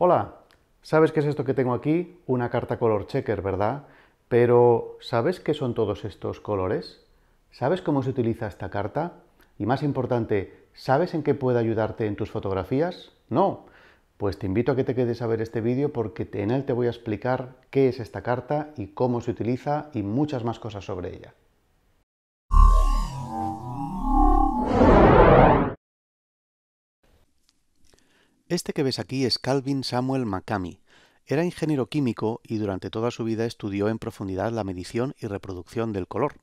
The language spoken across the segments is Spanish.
Hola, ¿sabes qué es esto que tengo aquí? Una carta color checker, ¿verdad? Pero ¿sabes qué son todos estos colores? ¿Sabes cómo se utiliza esta carta? Y más importante, ¿sabes en qué puede ayudarte en tus fotografías? No. Pues te invito a que te quedes a ver este vídeo porque en él te voy a explicar qué es esta carta y cómo se utiliza y muchas más cosas sobre ella. Este que ves aquí es Calvin Samuel Macami. Era ingeniero químico y durante toda su vida estudió en profundidad la medición y reproducción del color.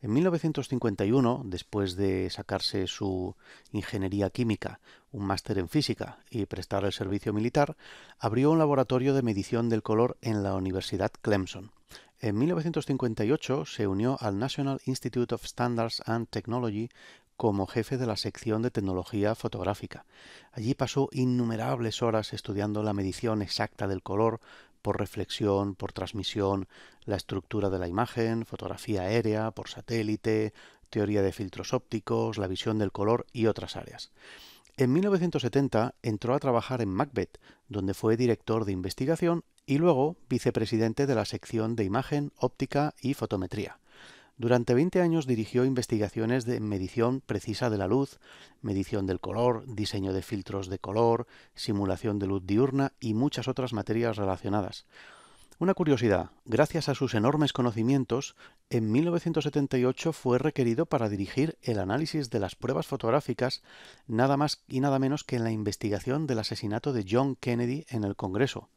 En 1951, después de sacarse su ingeniería química, un máster en física y prestar el servicio militar, abrió un laboratorio de medición del color en la Universidad Clemson. En 1958 se unió al National Institute of Standards and Technology como jefe de la sección de tecnología fotográfica. Allí pasó innumerables horas estudiando la medición exacta del color por reflexión, por transmisión, la estructura de la imagen, fotografía aérea, por satélite, teoría de filtros ópticos, la visión del color y otras áreas. En 1970 entró a trabajar en Macbeth, donde fue director de investigación y luego vicepresidente de la sección de imagen, óptica y fotometría. Durante 20 años dirigió investigaciones de medición precisa de la luz, medición del color, diseño de filtros de color, simulación de luz diurna y muchas otras materias relacionadas. Una curiosidad, gracias a sus enormes conocimientos, en 1978 fue requerido para dirigir el análisis de las pruebas fotográficas nada más y nada menos que en la investigación del asesinato de John Kennedy en el Congreso.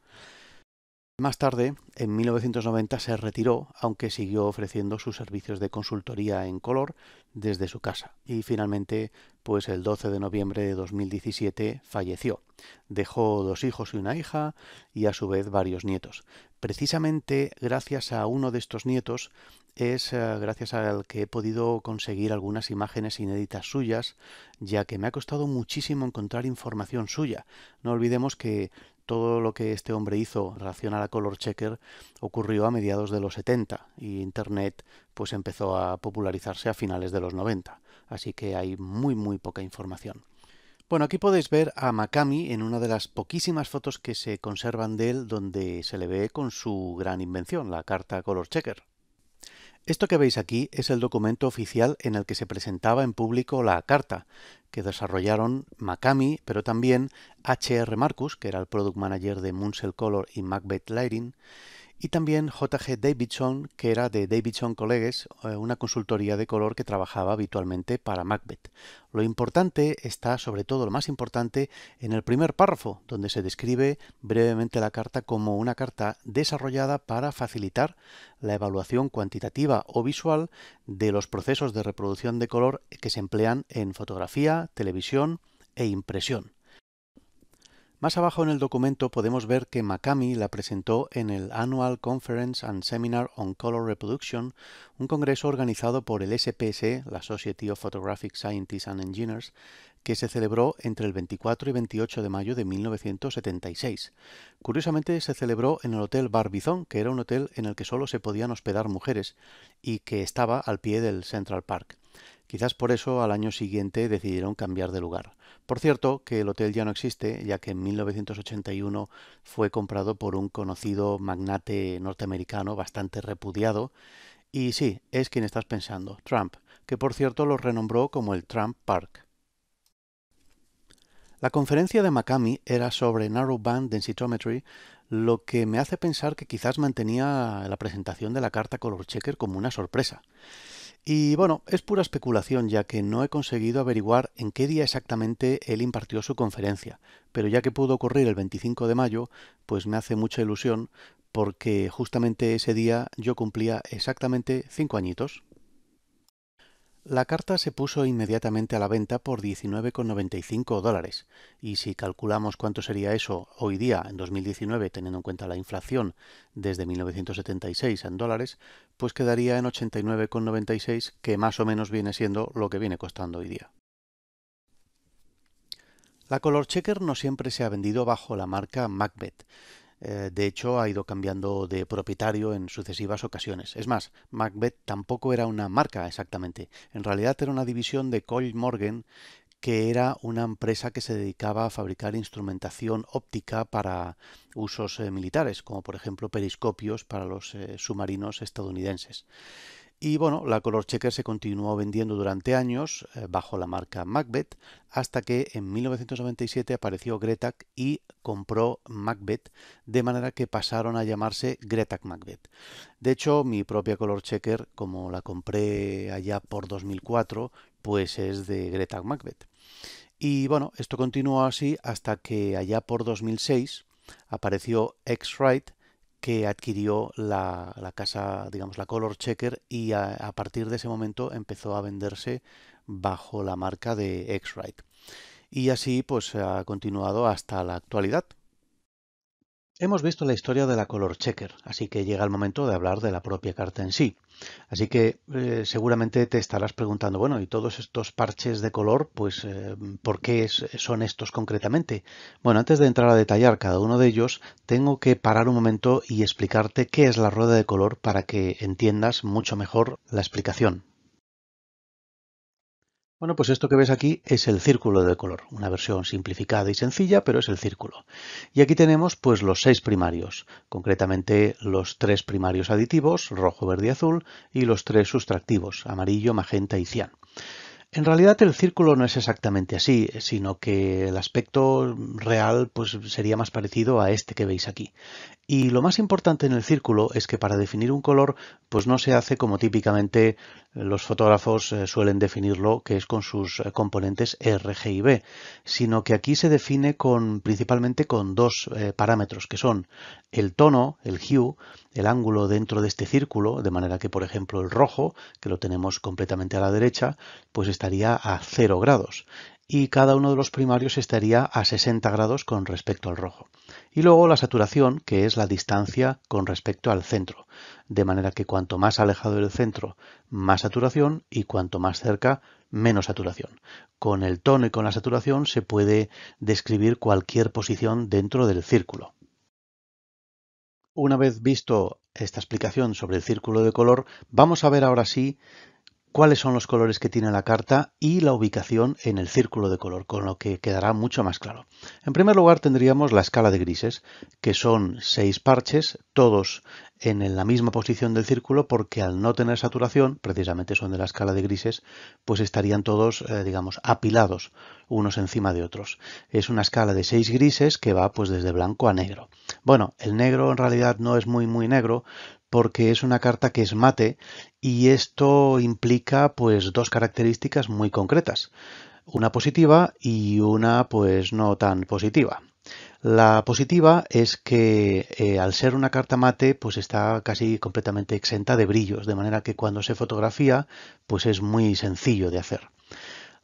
Más tarde, en 1990, se retiró, aunque siguió ofreciendo sus servicios de consultoría en color desde su casa. Y finalmente, pues el 12 de noviembre de 2017 falleció. Dejó dos hijos y una hija y a su vez varios nietos. Precisamente gracias a uno de estos nietos es eh, gracias al que he podido conseguir algunas imágenes inéditas suyas, ya que me ha costado muchísimo encontrar información suya. No olvidemos que todo lo que este hombre hizo en relación a color checker ocurrió a mediados de los 70 y Internet pues empezó a popularizarse a finales de los 90, así que hay muy muy poca información. Bueno, aquí podéis ver a Makami en una de las poquísimas fotos que se conservan de él donde se le ve con su gran invención, la carta color checker. Esto que veis aquí es el documento oficial en el que se presentaba en público la carta, que desarrollaron Makami, pero también HR Marcus, que era el product manager de Munsell Color y Macbeth Lighting, y también J.G. Davidson, que era de Davidson Colleges, eh, una consultoría de color que trabajaba habitualmente para Macbeth. Lo importante está, sobre todo lo más importante, en el primer párrafo, donde se describe brevemente la carta como una carta desarrollada para facilitar la evaluación cuantitativa o visual de los procesos de reproducción de color que se emplean en fotografía, televisión e impresión. Más abajo en el documento podemos ver que Makami la presentó en el Annual Conference and Seminar on Color Reproduction, un congreso organizado por el SPS, la Society of Photographic Scientists and Engineers, que se celebró entre el 24 y 28 de mayo de 1976. Curiosamente se celebró en el Hotel Barbizon, que era un hotel en el que solo se podían hospedar mujeres y que estaba al pie del Central Park. Quizás por eso al año siguiente decidieron cambiar de lugar. Por cierto, que el hotel ya no existe, ya que en 1981 fue comprado por un conocido magnate norteamericano bastante repudiado. Y sí, es quien estás pensando, Trump, que por cierto lo renombró como el Trump Park. La conferencia de Makami era sobre band Densitometry, lo que me hace pensar que quizás mantenía la presentación de la carta color checker como una sorpresa. Y bueno, es pura especulación ya que no he conseguido averiguar en qué día exactamente él impartió su conferencia, pero ya que pudo ocurrir el 25 de mayo, pues me hace mucha ilusión porque justamente ese día yo cumplía exactamente cinco añitos. La carta se puso inmediatamente a la venta por 19,95 dólares, y si calculamos cuánto sería eso hoy día, en 2019, teniendo en cuenta la inflación desde 1976 en dólares, pues quedaría en 89,96, que más o menos viene siendo lo que viene costando hoy día. La Color Checker no siempre se ha vendido bajo la marca Macbeth, eh, de hecho, ha ido cambiando de propietario en sucesivas ocasiones. Es más, Macbeth tampoco era una marca exactamente. En realidad era una división de Cole Morgan, que era una empresa que se dedicaba a fabricar instrumentación óptica para usos eh, militares, como por ejemplo periscopios para los eh, submarinos estadounidenses. Y bueno, la Color Checker se continuó vendiendo durante años eh, bajo la marca Macbeth hasta que en 1997 apareció Gretak y compró Macbeth, de manera que pasaron a llamarse Gretak Macbeth. De hecho, mi propia Color Checker, como la compré allá por 2004, pues es de Gretak Macbeth. Y bueno, esto continuó así hasta que allá por 2006 apareció X-Rite que adquirió la, casa, digamos, la Color Checker y a, partir de ese momento empezó a venderse bajo la marca de x Y así pues ha continuado hasta la actualidad. Hemos visto la historia de la color checker, así que llega el momento de hablar de la propia carta en sí. Así que eh, seguramente te estarás preguntando, bueno, ¿y todos estos parches de color, pues eh, por qué son estos concretamente? Bueno, antes de entrar a detallar cada uno de ellos, tengo que parar un momento y explicarte qué es la rueda de color para que entiendas mucho mejor la explicación. Bueno, pues esto que ves aquí es el círculo de color, una versión simplificada y sencilla, pero es el círculo. Y aquí tenemos pues los seis primarios, concretamente los tres primarios aditivos, rojo, verde y azul, y los tres sustractivos, amarillo, magenta y cian. En realidad el círculo no es exactamente así, sino que el aspecto real pues, sería más parecido a este que veis aquí. Y lo más importante en el círculo es que para definir un color pues no se hace como típicamente los fotógrafos eh, suelen definirlo, que es con sus eh, componentes y B sino que aquí se define con, principalmente con dos eh, parámetros que son el tono, el hue, el ángulo dentro de este círculo, de manera que por ejemplo el rojo, que lo tenemos completamente a la derecha, pues está estaría a 0 grados y cada uno de los primarios estaría a 60 grados con respecto al rojo. Y luego la saturación, que es la distancia con respecto al centro, de manera que cuanto más alejado del centro, más saturación y cuanto más cerca, menos saturación. Con el tono y con la saturación se puede describir cualquier posición dentro del círculo. Una vez visto esta explicación sobre el círculo de color, vamos a ver ahora sí cuáles son los colores que tiene la carta y la ubicación en el círculo de color, con lo que quedará mucho más claro. En primer lugar tendríamos la escala de grises, que son seis parches, todos en la misma posición del círculo, porque al no tener saturación, precisamente son de la escala de grises, pues estarían todos, eh, digamos, apilados unos encima de otros. Es una escala de seis grises que va pues desde blanco a negro. Bueno, el negro en realidad no es muy muy negro, porque es una carta que es mate y esto implica pues dos características muy concretas, una positiva y una pues no tan positiva. La positiva es que eh, al ser una carta mate pues está casi completamente exenta de brillos, de manera que cuando se fotografía pues es muy sencillo de hacer.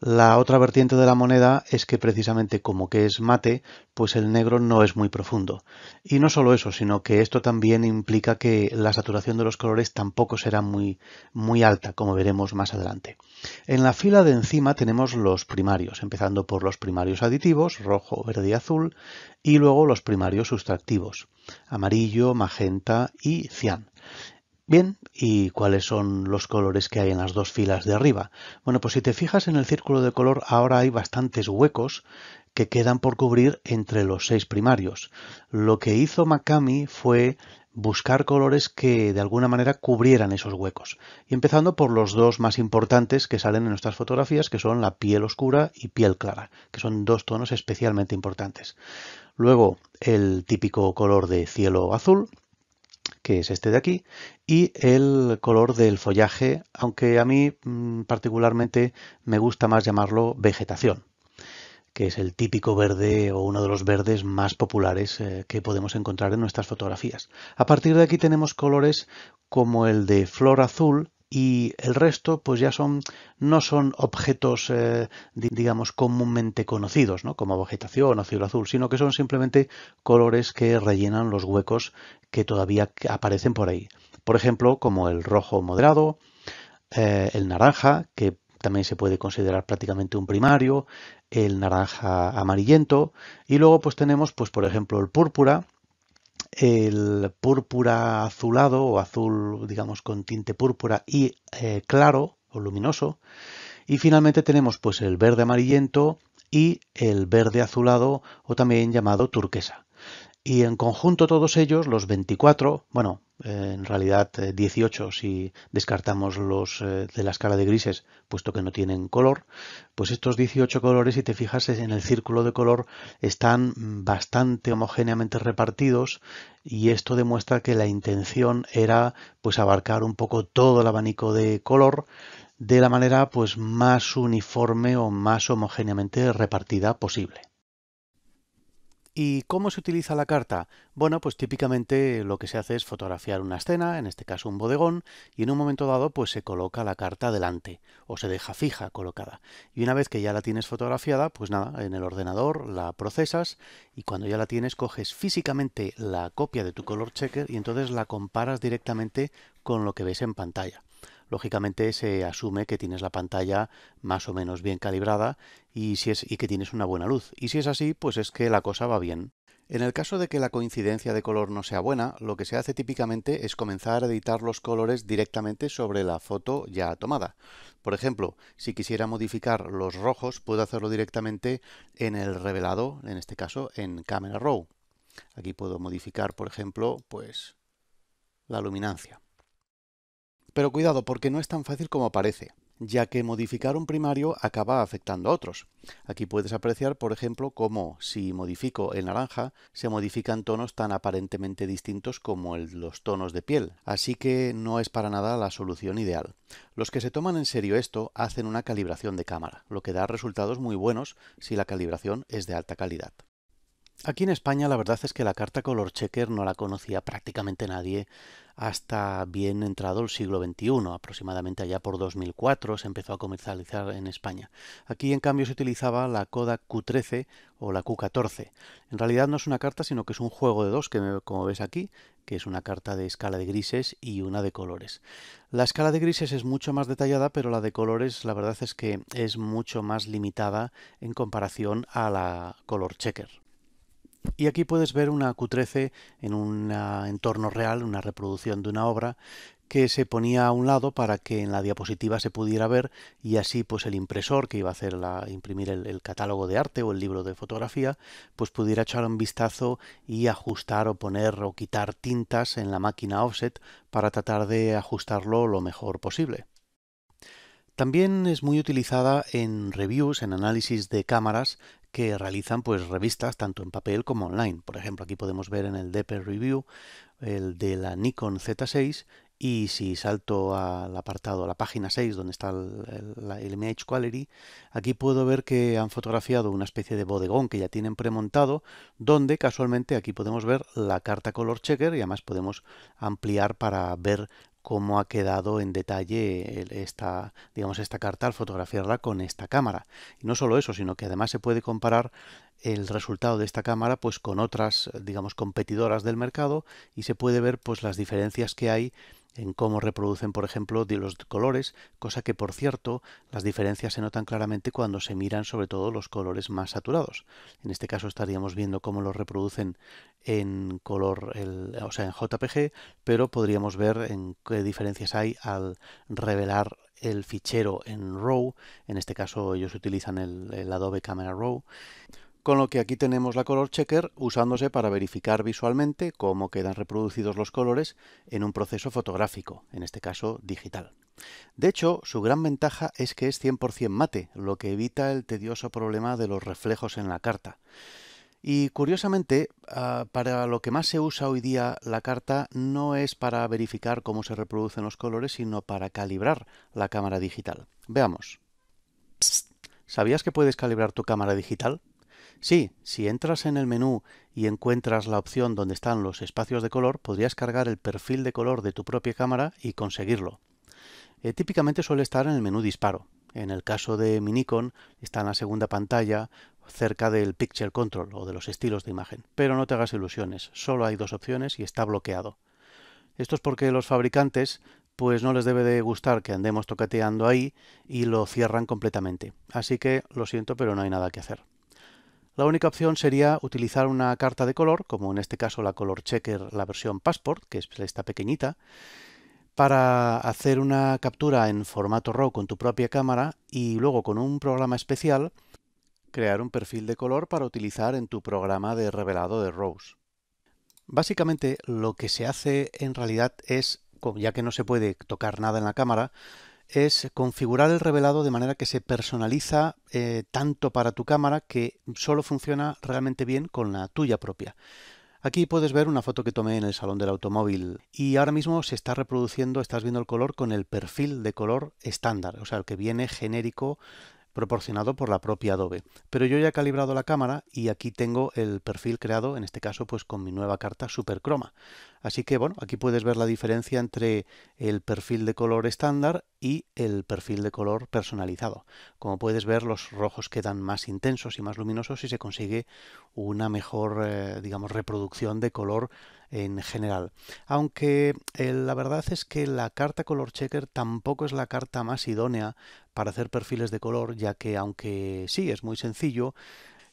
La otra vertiente de la moneda es que precisamente como que es mate, pues el negro no es muy profundo. Y no solo eso, sino que esto también implica que la saturación de los colores tampoco será muy, muy alta, como veremos más adelante. En la fila de encima tenemos los primarios, empezando por los primarios aditivos, rojo, verde y azul, y luego los primarios sustractivos, amarillo, magenta y cian. Bien, ¿y cuáles son los colores que hay en las dos filas de arriba? Bueno, pues si te fijas en el círculo de color, ahora hay bastantes huecos que quedan por cubrir entre los seis primarios. Lo que hizo Makami fue buscar colores que de alguna manera cubrieran esos huecos. Y empezando por los dos más importantes que salen en nuestras fotografías, que son la piel oscura y piel clara, que son dos tonos especialmente importantes. Luego el típico color de cielo azul, que es este de aquí, y el color del follaje, aunque a mí mm, particularmente me gusta más llamarlo vegetación, que es el típico verde o uno de los verdes más populares eh, que podemos encontrar en nuestras fotografías. A partir de aquí tenemos colores como el de flor azul, y el resto pues ya son no son objetos eh, digamos comúnmente conocidos ¿no? como vegetación o cielo azul sino que son simplemente colores que rellenan los huecos que todavía aparecen por ahí por ejemplo como el rojo moderado eh, el naranja que también se puede considerar prácticamente un primario el naranja amarillento y luego pues tenemos pues por ejemplo el púrpura el púrpura azulado o azul, digamos, con tinte púrpura y eh, claro o luminoso. Y finalmente tenemos pues el verde amarillento y el verde azulado o también llamado turquesa. Y en conjunto todos ellos, los 24, bueno, eh, en realidad 18 eh, si descartamos los eh, de la escala de grises, puesto que no tienen color, pues estos 18 colores, si te fijas en el círculo de color, están bastante homogéneamente repartidos y esto demuestra que la intención era pues abarcar un poco todo el abanico de color de la manera pues más uniforme o más homogéneamente repartida posible. ¿Y cómo se utiliza la carta? Bueno, pues típicamente lo que se hace es fotografiar una escena, en este caso un bodegón, y en un momento dado pues se coloca la carta delante o se deja fija colocada. Y una vez que ya la tienes fotografiada, pues nada, en el ordenador la procesas y cuando ya la tienes coges físicamente la copia de tu color checker y entonces la comparas directamente con lo que ves en pantalla lógicamente se asume que tienes la pantalla más o menos bien calibrada y, que tienes una buena luz. Y si es así, pues es que la cosa va bien. En el caso de que la coincidencia de color no sea buena, lo que se hace típicamente es comenzar a editar los colores directamente sobre la foto ya tomada. Por ejemplo, si quisiera modificar los rojos, puedo hacerlo directamente en el revelado, en este caso en Camera Raw. Aquí puedo modificar, por ejemplo, pues la luminancia. Pero cuidado, porque no es tan fácil como parece, ya que modificar un primario acaba afectando a otros. Aquí puedes apreciar, por ejemplo, cómo si modifico el naranja, se modifican tonos tan aparentemente distintos como los tonos de piel. Así que no es para nada la solución ideal. Los que se toman en serio esto hacen una calibración de cámara, lo que da resultados muy buenos si la calibración es de alta calidad. Aquí en España la verdad es que la carta color checker no la conocía prácticamente nadie hasta bien entrado el siglo XXI, aproximadamente allá por 2004 se empezó a comercializar en España. Aquí en cambio se utilizaba la CODA Q13 o la Q14. En realidad no es una carta sino que es un juego de dos que como ves aquí, que es una carta de escala de grises y una de colores. La escala de grises es mucho más detallada pero la de colores la verdad es que es mucho más limitada en comparación a la color checker. Y aquí puedes ver una Q13 en un entorno real, una reproducción de una obra que se ponía a un lado para que en la diapositiva se pudiera ver y así pues el impresor que iba a hacer imprimir el, catálogo de arte o el libro de fotografía pues pudiera echar un vistazo y ajustar o poner o quitar tintas en la máquina offset para tratar de ajustarlo lo mejor posible. También es muy utilizada en reviews, en análisis de cámaras, que realizan pues revistas tanto en papel como online. Por ejemplo, aquí podemos ver en el Depper Review el de la Nikon Z6 y si salto al apartado, a la página 6 donde está el, image quality, aquí puedo ver que han fotografiado una especie de bodegón que ya tienen premontado, donde casualmente aquí podemos ver la carta color checker y además podemos ampliar para ver cómo ha quedado en detalle esta, digamos, esta carta al fotografiarla con esta cámara. Y no solo eso, sino que además se puede comparar el resultado de esta cámara pues con otras, digamos, competidoras del mercado y se puede ver pues las diferencias que hay en cómo reproducen, por ejemplo, de los colores, cosa que, por cierto, las diferencias se notan claramente cuando se miran sobre todo los colores más saturados. En este caso estaríamos viendo cómo los reproducen en color, o sea, en JPG, pero podríamos ver en qué diferencias hay al revelar el fichero en RAW. En este caso ellos utilizan el, el Adobe Camera RAW con lo que aquí tenemos la color checker usándose para verificar visualmente cómo quedan reproducidos los colores en un proceso fotográfico, en este caso digital. De hecho, su gran ventaja es que es 100% mate, lo que evita el tedioso problema de los reflejos en la carta. Y curiosamente, ah, para lo que más se usa hoy día la carta no es para verificar cómo se reproducen los colores, sino para calibrar la cámara digital. Veamos. ¿Sabías que puedes calibrar tu cámara digital? Sí, si entras en el menú y encuentras la opción donde están los espacios de color, podrías cargar el perfil de color de tu propia cámara y conseguirlo. Eh, típicamente suele estar en el menú disparo. En el caso de Minicon está en la segunda pantalla cerca del Picture Control o de los estilos de imagen. Pero no te hagas ilusiones, solo hay dos opciones y está bloqueado. Esto es porque los fabricantes pues no les debe de gustar que andemos tocateando ahí y lo cierran completamente. Así que lo siento, pero no hay nada que hacer. La única opción sería utilizar una carta de color, como en este caso la Color Checker, la versión Passport, que es esta pequeñita, para hacer una captura en formato RAW con tu propia cámara y luego con un programa especial crear un perfil de color para utilizar en tu programa de revelado de RAWs. Básicamente lo que se hace en realidad es, ya que no se puede tocar nada en la cámara, es configurar el revelado de manera que se personaliza eh, tanto para tu cámara que solo funciona realmente bien con la tuya propia. Aquí puedes ver una foto que tomé en el salón del automóvil y ahora mismo se está reproduciendo, estás viendo el color con el perfil de color estándar, o sea, el que viene genérico proporcionado por la propia Adobe. Pero yo ya he calibrado la cámara y aquí tengo el perfil creado, en este caso pues con mi nueva carta Super croma, Así que bueno, aquí puedes ver la diferencia entre el perfil de color estándar y el perfil de color personalizado. Como puedes ver, los rojos quedan más intensos y más luminosos y se consigue una mejor, eh, digamos, reproducción de color en general. Aunque eh, la verdad es que la carta Color Checker tampoco es la carta más idónea para hacer perfiles de color, ya que aunque sí es muy sencillo,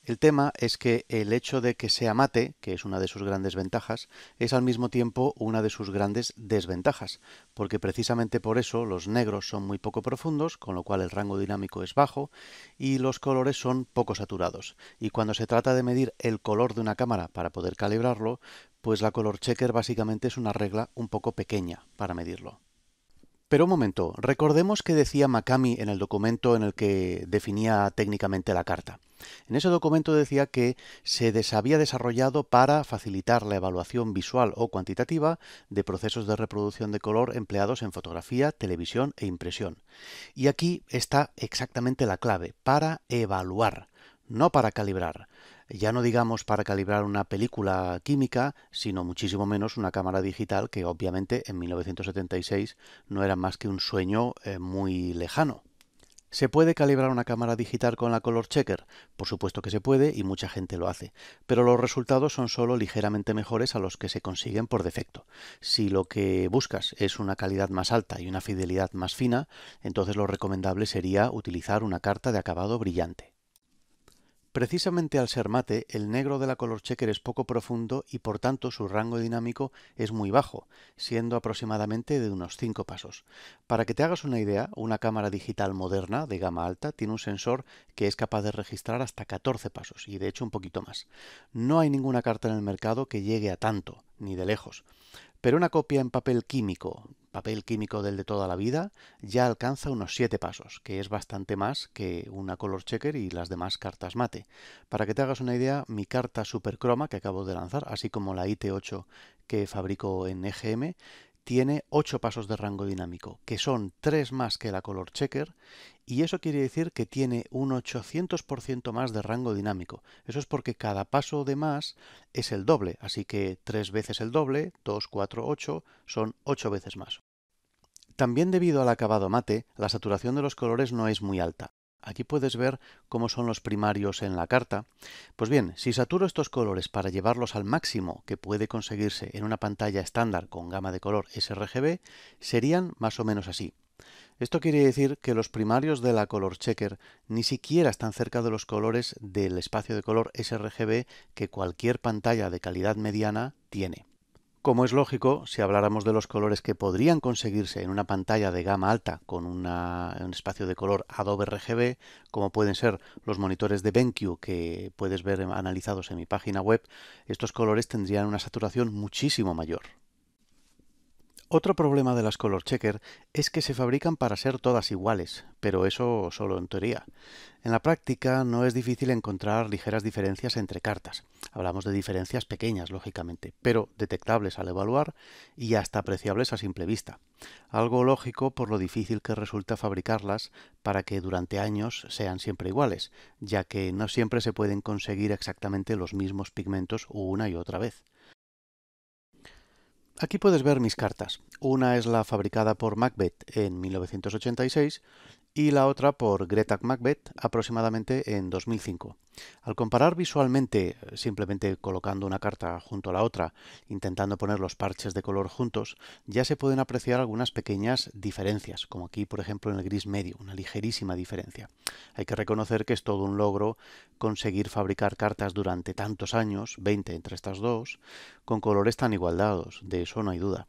el tema es que el hecho de que sea mate, que es una de sus grandes ventajas, es al mismo tiempo una de sus grandes desventajas, porque precisamente por eso los negros son muy poco profundos, con lo cual el rango dinámico es bajo, y los colores son poco saturados. Y cuando se trata de medir el color de una cámara para poder calibrarlo, pues la color checker básicamente es una regla un poco pequeña para medirlo. Pero un momento, recordemos que decía Makami en el documento en el que definía técnicamente la carta. En ese documento decía que se había desarrollado para facilitar la evaluación visual o cuantitativa de procesos de reproducción de color empleados en fotografía, televisión e impresión. Y aquí está exactamente la clave, para evaluar, no para calibrar ya no digamos para calibrar una película química, sino muchísimo menos una cámara digital que obviamente en 1976 no era más que un sueño eh, muy lejano. ¿Se puede calibrar una cámara digital con la Color Checker? Por supuesto que se puede y mucha gente lo hace, pero los resultados son solo ligeramente mejores a los que se consiguen por defecto. Si lo que buscas es una calidad más alta y una fidelidad más fina, entonces lo recomendable sería utilizar una carta de acabado brillante. Precisamente al ser mate, el negro de la color checker es poco profundo y por tanto su rango dinámico es muy bajo, siendo aproximadamente de unos 5 pasos. Para que te hagas una idea, una cámara digital moderna de gama alta tiene un sensor que es capaz de registrar hasta 14 pasos y de hecho un poquito más. No hay ninguna carta en el mercado que llegue a tanto, ni de lejos. Pero una copia en papel químico, papel químico del de toda la vida, ya alcanza unos 7 pasos, que es bastante más que una color checker y las demás cartas mate. Para que te hagas una idea, mi carta Super Croma que acabo de lanzar, así como la IT8 que fabrico en EGM, tiene 8 pasos de rango dinámico, que son 3 más que la color checker, y eso quiere decir que tiene un 800% más de rango dinámico. Eso es porque cada paso de más es el doble, así que 3 veces el doble, 2, 4, 8, son ocho veces más. También debido al acabado mate, la saturación de los colores no es muy alta. Aquí puedes ver cómo son los primarios en la carta. Pues bien, si saturo estos colores para llevarlos al máximo que puede conseguirse en una pantalla estándar con gama de color sRGB, serían más o menos así. Esto quiere decir que los primarios de la color checker ni siquiera están cerca de los colores del espacio de color sRGB que cualquier pantalla de calidad mediana tiene. Como es lógico, si habláramos de los colores que podrían conseguirse en una pantalla de gama alta con un espacio de color Adobe RGB, como pueden ser los monitores de BenQ que puedes ver analizados en mi página web, estos colores tendrían una saturación muchísimo mayor. Otro problema de las color checker es que se fabrican para ser todas iguales, pero eso solo en teoría. En la práctica no es difícil encontrar ligeras diferencias entre cartas. Hablamos de diferencias pequeñas, lógicamente, pero detectables al evaluar y hasta apreciables a simple vista. Algo lógico por lo difícil que resulta fabricarlas para que durante años sean siempre iguales, ya que no siempre se pueden conseguir exactamente los mismos pigmentos una y otra vez. Aquí puedes ver mis cartas. Una es la fabricada por Macbeth en 1986 y la otra por Greta Macbeth aproximadamente en 2005. Al comparar visualmente, simplemente colocando una carta junto a la otra, intentando poner los parches de color juntos, ya se pueden apreciar algunas pequeñas diferencias, como aquí por ejemplo en el gris medio, una ligerísima diferencia. Hay que reconocer que es todo un logro conseguir fabricar cartas durante tantos años, 20 entre estas dos, con colores tan igualados, de eso no hay duda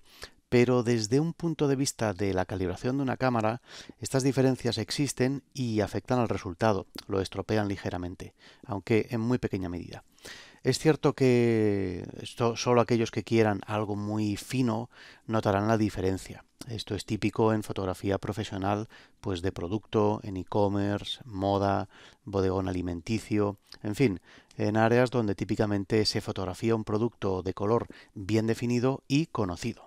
pero desde un punto de vista de la calibración de una cámara, estas diferencias existen y afectan al resultado, lo estropean ligeramente, aunque en muy pequeña medida. Es cierto que esto, solo aquellos que quieran algo muy fino notarán la diferencia. Esto es típico en fotografía profesional, pues de producto, en e-commerce, moda, bodegón alimenticio, en fin, en áreas donde típicamente se fotografía un producto de color bien definido y conocido.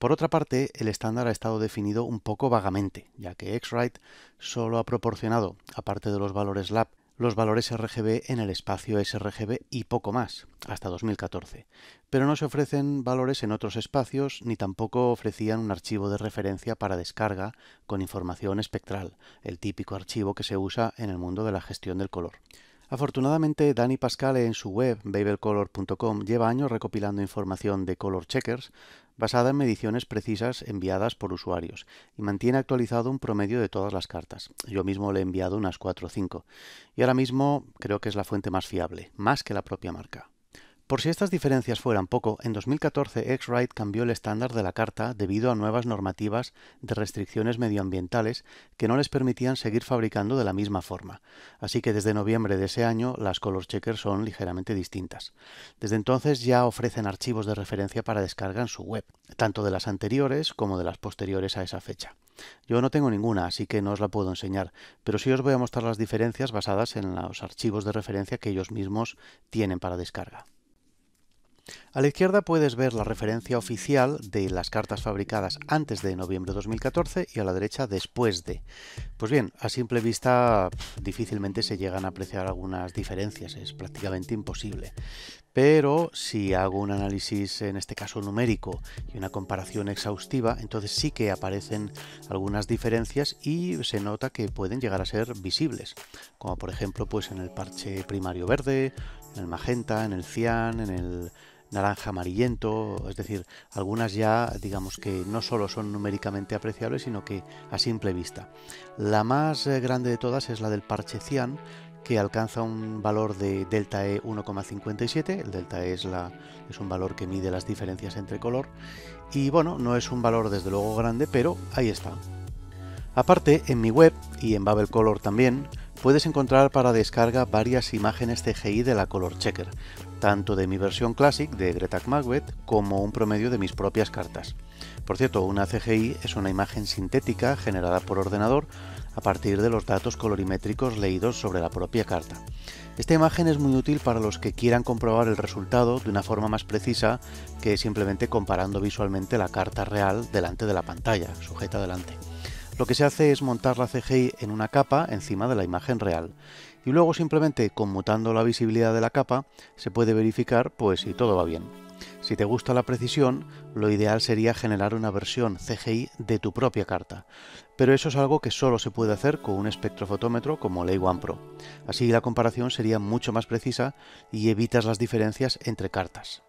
Por otra parte, el estándar ha estado definido un poco vagamente, ya que X-Rite solo ha proporcionado, aparte de los valores lab, los valores RGB en el espacio sRGB y poco más, hasta 2014. Pero no se ofrecen valores en otros espacios ni tampoco ofrecían un archivo de referencia para descarga con información espectral, el típico archivo que se usa en el mundo de la gestión del color. Afortunadamente, Dani Pascale en su web babelcolor.com lleva años recopilando información de color checkers, basada en mediciones precisas enviadas por usuarios y mantiene actualizado un promedio de todas las cartas. Yo mismo le he enviado unas 4 o 5 y ahora mismo creo que es la fuente más fiable, más que la propia marca. Por si estas diferencias fueran poco, en 2014 X-Rite cambió el estándar de la carta debido a nuevas normativas de restricciones medioambientales que no les permitían seguir fabricando de la misma forma. Así que desde noviembre de ese año las color checkers son ligeramente distintas. Desde entonces ya ofrecen archivos de referencia para descarga en su web, tanto de las anteriores como de las posteriores a esa fecha. Yo no tengo ninguna, así que no os la puedo enseñar, pero sí os voy a mostrar las diferencias basadas en los archivos de referencia que ellos mismos tienen para descarga. A la izquierda puedes ver la referencia oficial de las cartas fabricadas antes de noviembre de 2014 y a la derecha después de. Pues bien, a simple vista difícilmente se llegan a apreciar algunas diferencias, es prácticamente imposible. Pero si hago un análisis, en este caso numérico, y una comparación exhaustiva, entonces sí que aparecen algunas diferencias y se nota que pueden llegar a ser visibles, como por ejemplo pues en el parche primario verde, en el magenta, en el cian, en el naranja amarillento, es decir, algunas ya digamos que no solo son numéricamente apreciables, sino que a simple vista. La más eh, grande de todas es la del parche cian, que alcanza un valor de delta E 1,57, el delta E es, la, es un valor que mide las diferencias entre color, y bueno, no es un valor desde luego grande, pero ahí está. Aparte, en mi web y en Babel Color también, puedes encontrar para descarga varias imágenes CGI de la Color Checker tanto de mi versión Classic de Greta Macbeth como un promedio de mis propias cartas. Por cierto, una CGI es una imagen sintética generada por ordenador a partir de los datos colorimétricos leídos sobre la propia carta. Esta imagen es muy útil para los que quieran comprobar el resultado de una forma más precisa que simplemente comparando visualmente la carta real delante de la pantalla, sujeta delante. Lo que se hace es montar la CGI en una capa encima de la imagen real y luego simplemente conmutando la visibilidad de la capa se puede verificar pues si todo va bien. Si te gusta la precisión, lo ideal sería generar una versión CGI de tu propia carta, pero eso es algo que solo se puede hacer con un espectrofotómetro como el A1 Pro. Así la comparación sería mucho más precisa y evitas las diferencias entre cartas.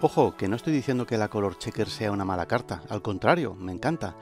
Ojo, que no estoy diciendo que la Color Checker sea una mala carta, al contrario, me encanta,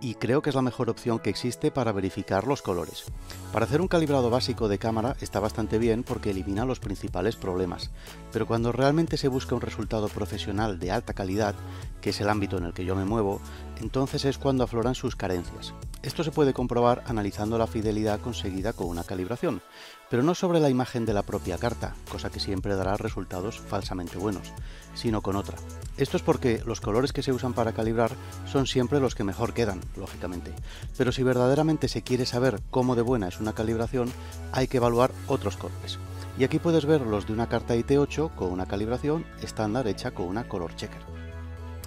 y creo que es la mejor opción que existe para verificar los colores. Para hacer un calibrado básico de cámara está bastante bien porque elimina los principales problemas, pero cuando realmente se busca un resultado profesional de alta calidad, que es el ámbito en el que yo me muevo, entonces es cuando afloran sus carencias. Esto se puede comprobar analizando la fidelidad conseguida con una calibración, pero no sobre la imagen de la propia carta, cosa que siempre dará resultados falsamente buenos, sino con otra. Esto es porque los colores que se usan para calibrar son siempre los que mejor quedan, lógicamente, pero si verdaderamente se quiere saber cómo de buena es una calibración, hay que evaluar otros cortes. Y aquí puedes ver los de una carta IT8 con una calibración estándar hecha con una color checker.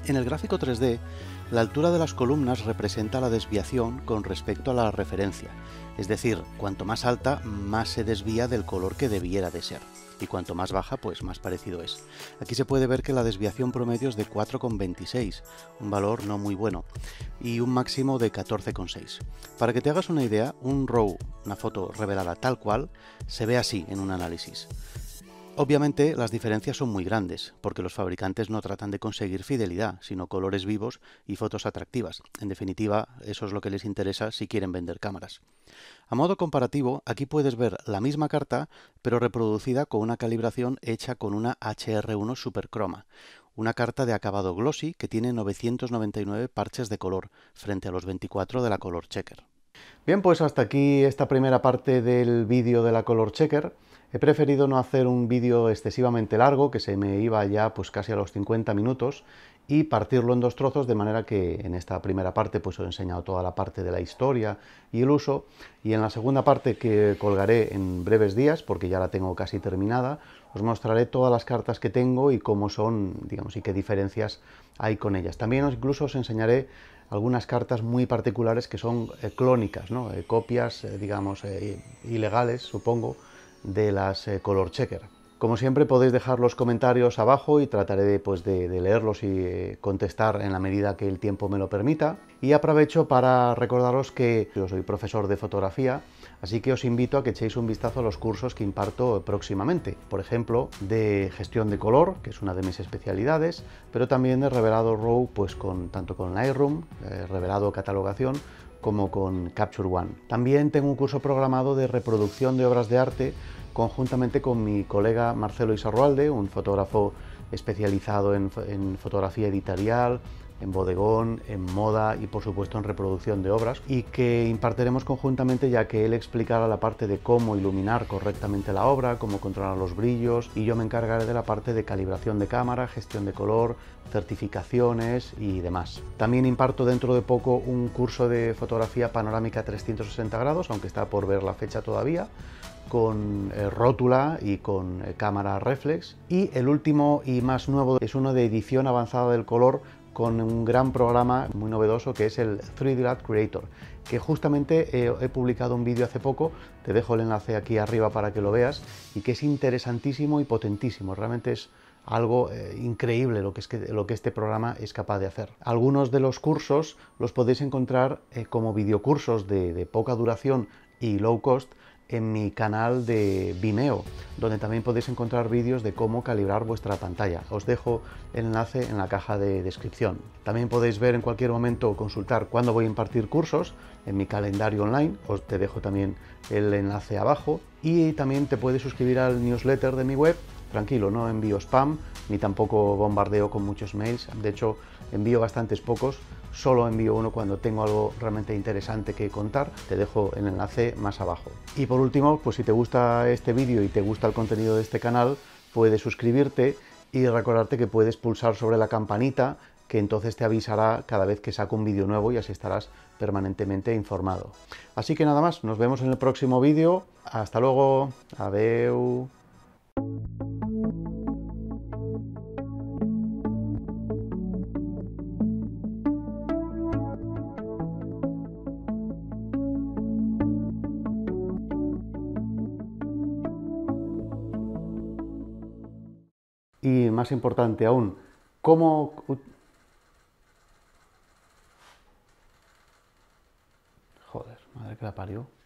En el gráfico 3D, la altura de las columnas representa la desviación con respecto a la referencia, es decir, cuanto más alta, más se desvía del color que debiera de ser, y cuanto más baja, pues más parecido es. Aquí se puede ver que la desviación promedio es de 4,26, un valor no muy bueno, y un máximo de 14,6. Para que te hagas una idea, un row, una foto revelada tal cual, se ve así en un análisis. Obviamente las diferencias son muy grandes, porque los fabricantes no tratan de conseguir fidelidad, sino colores vivos y fotos atractivas. En definitiva, eso es lo que les interesa si quieren vender cámaras. A modo comparativo, aquí puedes ver la misma carta, pero reproducida con una calibración hecha con una HR1 Superchroma, una carta de acabado glossy que tiene 999 parches de color, frente a los 24 de la Color Checker. Bien, pues hasta aquí esta primera parte del vídeo de la Color Checker. He preferido no hacer un vídeo excesivamente largo, que se me iba ya pues casi a los 50 minutos, y partirlo en dos trozos de manera que en esta primera parte pues os he enseñado toda la parte de la historia y el uso y en la segunda parte que colgaré en breves días porque ya la tengo casi terminada os mostraré todas las cartas que tengo y cómo son digamos y qué diferencias hay con ellas también incluso os enseñaré algunas cartas muy particulares que son eh, clónicas ¿no? Eh, copias eh, digamos ilegales supongo de las eh, Color Checker. Como siempre podéis dejar los comentarios abajo y trataré pues, de, pues, de, leerlos y eh, contestar en la medida que el tiempo me lo permita. Y aprovecho para recordaros que yo soy profesor de fotografía, así que os invito a que echéis un vistazo a los cursos que imparto próximamente. Por ejemplo, de gestión de color, que es una de mis especialidades, pero también de revelado RAW, pues con, tanto con Lightroom, eh, revelado catalogación, como con Capture One. También tengo un curso programado de reproducción de obras de arte conjuntamente con mi colega Marcelo Isarroalde, un fotógrafo especializado en, en fotografía editorial, en bodegón, en moda y por supuesto en reproducción de obras y que impartiremos conjuntamente ya que él explicará la parte de cómo iluminar correctamente la obra, cómo controlar los brillos y yo me encargaré de la parte de calibración de cámara, gestión de color, certificaciones y demás. También imparto dentro de poco un curso de fotografía panorámica 360 grados, aunque está por ver la fecha todavía, con eh, rótula y con eh, cámara reflex. Y el último y más nuevo es uno de edición avanzada del color con un gran programa muy novedoso que es el 3D Lab Creator, que justamente eh, he publicado un vídeo hace poco, te dejo el enlace aquí arriba para que lo veas, y que es interesantísimo y potentísimo, realmente es algo eh, increíble lo que, es lo que este programa es capaz de hacer. Algunos de los cursos los podéis encontrar eh, como videocursos de, de poca duración y low cost, en mi canal de Vimeo, donde también podéis encontrar vídeos de cómo calibrar vuestra pantalla. Os dejo el enlace en la caja de descripción. También podéis ver en cualquier momento o consultar cuándo voy a impartir cursos en mi calendario online. Os te dejo también el enlace abajo. Y también te puedes suscribir al newsletter de mi web tranquilo, no envío spam ni tampoco bombardeo con muchos mails. De hecho, envío bastantes pocos, solo envío uno cuando tengo algo realmente interesante que contar. Te dejo el enlace más abajo. Y por último, pues si te gusta este vídeo y te gusta el contenido de este canal, puedes suscribirte y recordarte que puedes pulsar sobre la campanita que entonces te avisará cada vez que saco un vídeo nuevo y así estarás permanentemente informado. Así que nada más, nos vemos en el próximo vídeo. Hasta luego. Adeu. más importante aún, ¿cómo... Joder, madre que la parió.